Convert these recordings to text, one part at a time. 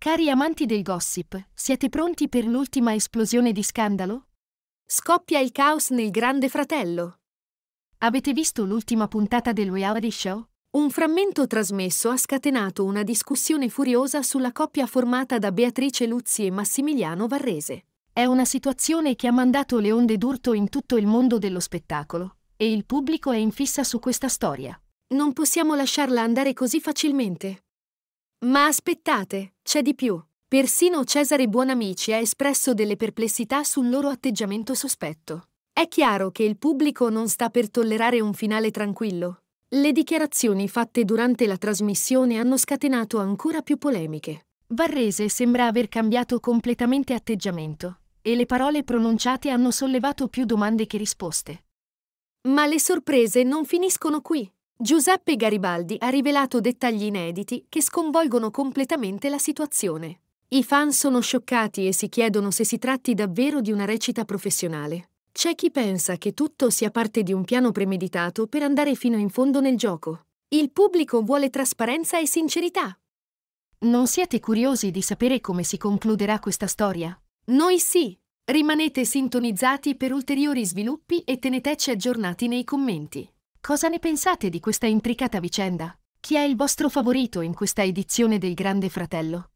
Cari amanti del gossip, siete pronti per l'ultima esplosione di scandalo? Scoppia il caos nel Grande Fratello. Avete visto l'ultima puntata del reality show? Un frammento trasmesso ha scatenato una discussione furiosa sulla coppia formata da Beatrice Luzzi e Massimiliano Varrese. È una situazione che ha mandato le onde d'urto in tutto il mondo dello spettacolo, e il pubblico è in fissa su questa storia. Non possiamo lasciarla andare così facilmente. Ma aspettate, c'è di più. Persino Cesare Buonamici ha espresso delle perplessità sul loro atteggiamento sospetto. È chiaro che il pubblico non sta per tollerare un finale tranquillo. Le dichiarazioni fatte durante la trasmissione hanno scatenato ancora più polemiche. Varrese sembra aver cambiato completamente atteggiamento e le parole pronunciate hanno sollevato più domande che risposte. Ma le sorprese non finiscono qui. Giuseppe Garibaldi ha rivelato dettagli inediti che sconvolgono completamente la situazione. I fan sono scioccati e si chiedono se si tratti davvero di una recita professionale. C'è chi pensa che tutto sia parte di un piano premeditato per andare fino in fondo nel gioco. Il pubblico vuole trasparenza e sincerità. Non siete curiosi di sapere come si concluderà questa storia? Noi sì! Rimanete sintonizzati per ulteriori sviluppi e teneteci aggiornati nei commenti. Cosa ne pensate di questa intricata vicenda? Chi è il vostro favorito in questa edizione del Grande Fratello?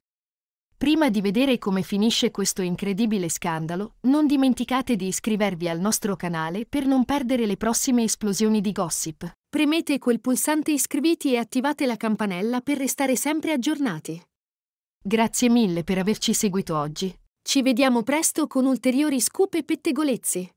Prima di vedere come finisce questo incredibile scandalo, non dimenticate di iscrivervi al nostro canale per non perdere le prossime esplosioni di gossip. Premete quel pulsante iscriviti e attivate la campanella per restare sempre aggiornati. Grazie mille per averci seguito oggi. Ci vediamo presto con ulteriori scoop e pettegolezzi.